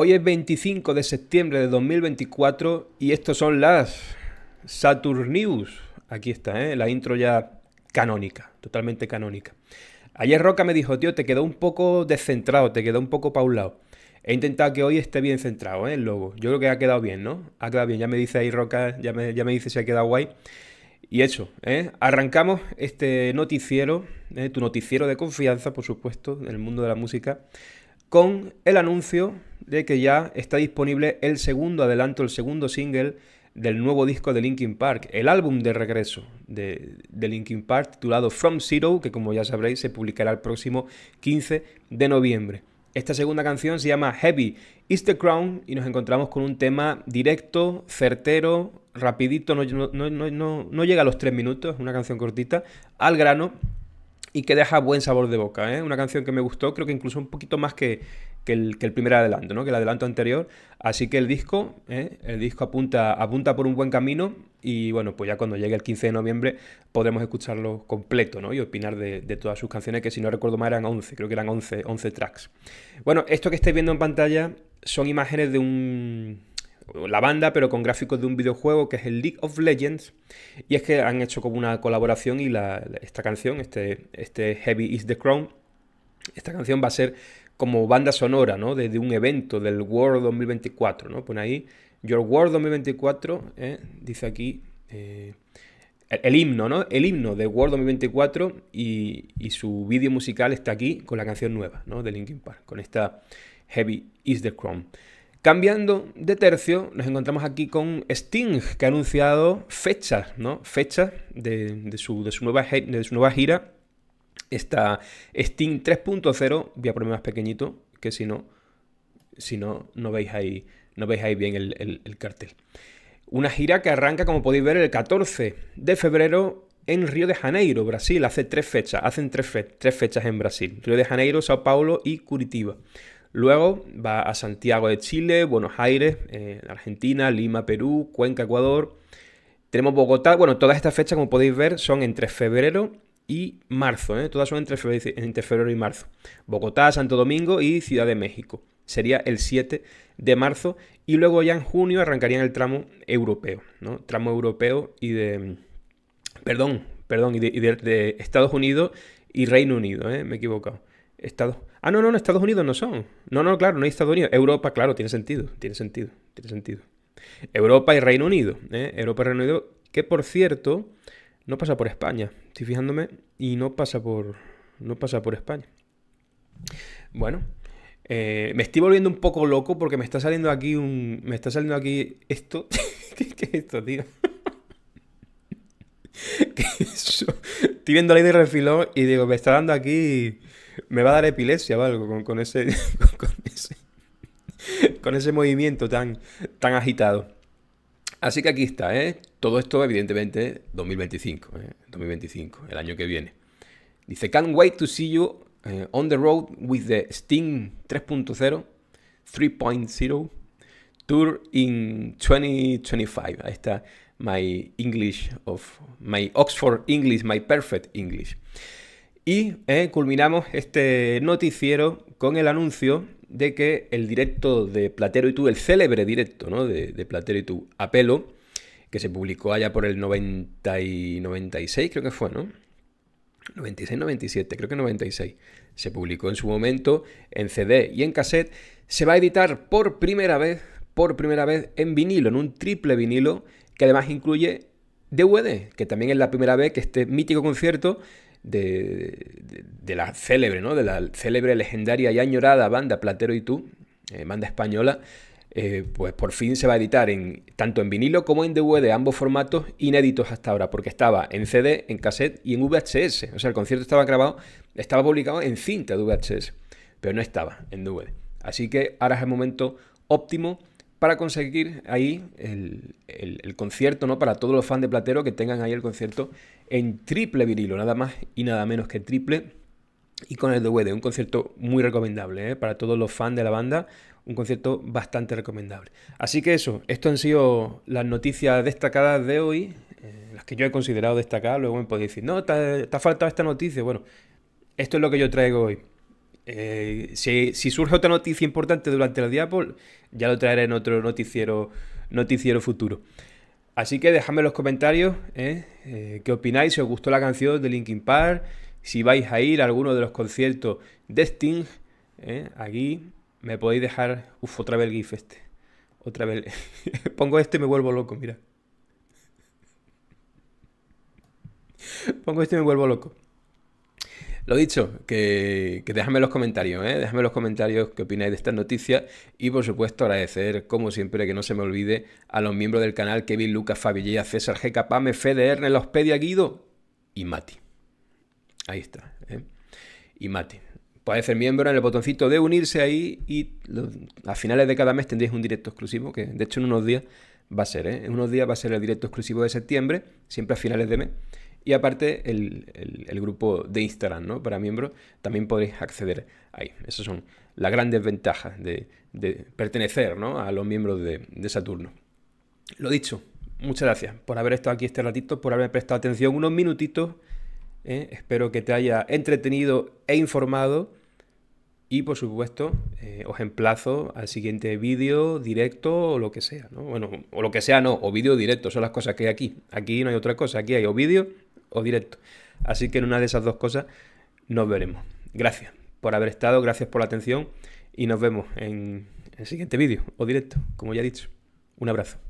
Hoy es 25 de septiembre de 2024 y estos son las Saturn News. Aquí está, ¿eh? la intro ya canónica, totalmente canónica. Ayer Roca me dijo, tío, te quedó un poco descentrado, te quedó un poco paulado. He intentado que hoy esté bien centrado, ¿eh? el logo. Yo creo que ha quedado bien, ¿no? Ha quedado bien, ya me dice ahí Roca, ya me, ya me dice si ha quedado guay. Y eso, ¿eh? arrancamos este noticiero, ¿eh? tu noticiero de confianza, por supuesto, en el mundo de la música, con el anuncio de que ya está disponible el segundo adelanto, el segundo single del nuevo disco de Linkin Park, el álbum de regreso de, Linkin Park titulado From Zero, que como ya sabréis se publicará el próximo 15 de noviembre. Esta segunda canción se llama Heavy Is the Crown y nos encontramos con un tema directo, certero, rapidito, no, no llega a los tres minutos, una canción cortita, al grano y que deja buen sabor de boca. ¿eh? Una canción que me gustó, creo que incluso un poquito más que, que, el, primer adelanto, ¿no? que el adelanto anterior. Así que el disco, ¿eh? el disco apunta, apunta por un buen camino y bueno, pues ya cuando llegue el 15 de noviembre podremos escucharlo completo ¿no? y opinar de, todas sus canciones, que si no recuerdo mal eran 11, creo que eran 11, 11 tracks. Bueno, esto que estáis viendo en pantalla son imágenes de un la banda, pero con gráficos de un videojuego que es el League of Legends. Y es que han hecho como una colaboración y esta canción, este, este Heavy is the Crown, esta canción va a ser como banda sonora, ¿no? Desde un evento del World 2024, ¿no? Pone ahí Your World 2024, ¿eh? dice aquí... Eh, el, himno, ¿no? El himno de World 2024 y, y su vídeo musical está aquí con la canción nueva, ¿no? De Linkin Park, con esta Heavy is the Chrome. Cambiando de tercio, nos encontramos aquí con Sting, que ha anunciado fechas, ¿no? Fechas de, su, nueva, gira. Está Sting 3.0, voy a poner más pequeñito, que si no, si no, no veis ahí, no veis bien el, cartel. Una gira que arranca, como podéis ver, el 14 de febrero en Río de Janeiro, Brasil. Hace tres fechas, hacen tres, tres fechas en Brasil. Río de Janeiro, Sao Paulo y Curitiba. Luego va a Santiago de Chile, Buenos Aires, eh, Argentina, Lima, Perú, Cuenca, Ecuador. Tenemos Bogotá. Bueno, todas estas fechas, como podéis ver, son entre febrero y marzo. ¿eh? Todas son entre febrero, y marzo. Bogotá, Santo Domingo y Ciudad de México. Sería el 7 de marzo. Y luego ya en junio arrancarían el tramo europeo. ¿no? Tramo europeo y de... Perdón, perdón, y de, Estados Unidos y Reino Unido. ¿eh? Me he equivocado. Estados Ah, no, no, Estados Unidos no son. No, no, claro, no hay Estados Unidos. Europa, claro, tiene sentido, tiene sentido, tiene sentido. Europa y Reino Unido, ¿eh? Europa y Reino Unido, que por cierto, no pasa por España. Estoy fijándome y no pasa por, no pasa por España. Bueno, eh, me estoy volviendo un poco loco porque me está saliendo aquí un, me está saliendo aquí esto. ¿Qué, es esto, tío? ¿Qué es eso? Estoy viendo la idea de refilón y digo, me está dando aquí me va a dar epilepsia o algo con, ese, con, ese, movimiento tan, tan agitado. Así que aquí está, ¿eh? Todo esto, evidentemente, 2025, 2025, ¿eh? el año que viene. Dice, can't wait to see you eh, on the road with the Steam 3.0, 3.0 tour in 2025. Ahí está my English of my Oxford English, my perfect English. Y eh, culminamos este noticiero con el anuncio de que el directo de Platero y tú, el célebre directo ¿no? de, Platero y tú, Apelo, que se publicó allá por el 96, creo que fue, ¿no? 96, 97, creo que 96. Se publicó en su momento en CD y en cassette. Se va a editar por primera vez, por primera vez en vinilo, en un triple vinilo, que además incluye DVD, que también es la primera vez que este mítico concierto de, la célebre, ¿no? De la célebre, legendaria y añorada banda Platero y tú, eh, banda española, eh, pues por fin se va a editar en, tanto en vinilo como en DVD, ambos formatos inéditos hasta ahora, porque estaba en CD, en cassette y en VHS. O sea, el concierto estaba grabado, estaba publicado en cinta de VHS, pero no estaba en DVD. Así que ahora es el momento óptimo para conseguir ahí el, concierto, ¿no? Para todos los fans de Platero que tengan ahí el concierto en triple virilo, nada más y nada menos que triple. Y con el The un concierto muy recomendable ¿eh? para todos los fans de la banda, un concierto bastante recomendable. Así que eso, esto han sido las noticias destacadas de hoy, eh, las que yo he considerado destacadas. Luego me podéis decir, no, te ha faltado esta noticia. Bueno, esto es lo que yo traigo hoy. Eh, si, surge otra noticia importante durante la día, ya lo traeré en otro noticiero, noticiero futuro. Así que dejadme en los comentarios ¿eh? Eh, qué opináis, si os gustó la canción de Linkin Park, si vais a ir a alguno de los conciertos de Sting. Aquí me podéis dejar. Uf, otra vez el GIF este. Otra vez. Pongo este y me vuelvo loco, mira. Pongo este y me vuelvo loco. Lo dicho, que, que en los comentarios, ¿eh? dejadme los comentarios qué opináis de esta noticia y por supuesto agradecer, como siempre, que no se me olvide a los miembros del canal Kevin, Lucas, Fabillea, César G. Capame, Fede Erne, Los Pedia, Guido y Mati. Ahí está. ¿eh? Y Mati. Puedes ser miembro en el botoncito de unirse ahí y a finales de cada mes tendréis un directo exclusivo, que de hecho en unos días va a ser, ¿eh? en unos días va a ser el directo exclusivo de septiembre, siempre a finales de mes. Y aparte, el, grupo de Instagram, ¿no? Para miembros, también podéis acceder ahí. Esas son las grandes ventajas de, pertenecer, A los miembros de, Saturno. Lo dicho, muchas gracias por haber estado aquí este ratito, por haber prestado atención unos minutitos. ¿eh? Espero que te haya entretenido e informado. Y por supuesto, eh, os emplazo al siguiente vídeo directo o lo que sea, ¿no? Bueno, o lo que sea no, o vídeo directo, son las cosas que hay aquí. Aquí no hay otra cosa, aquí hay o vídeo directo. Así que en una de esas dos cosas nos veremos. Gracias por haber estado, gracias por la atención y nos vemos en el siguiente vídeo o directo, como ya he dicho. Un abrazo.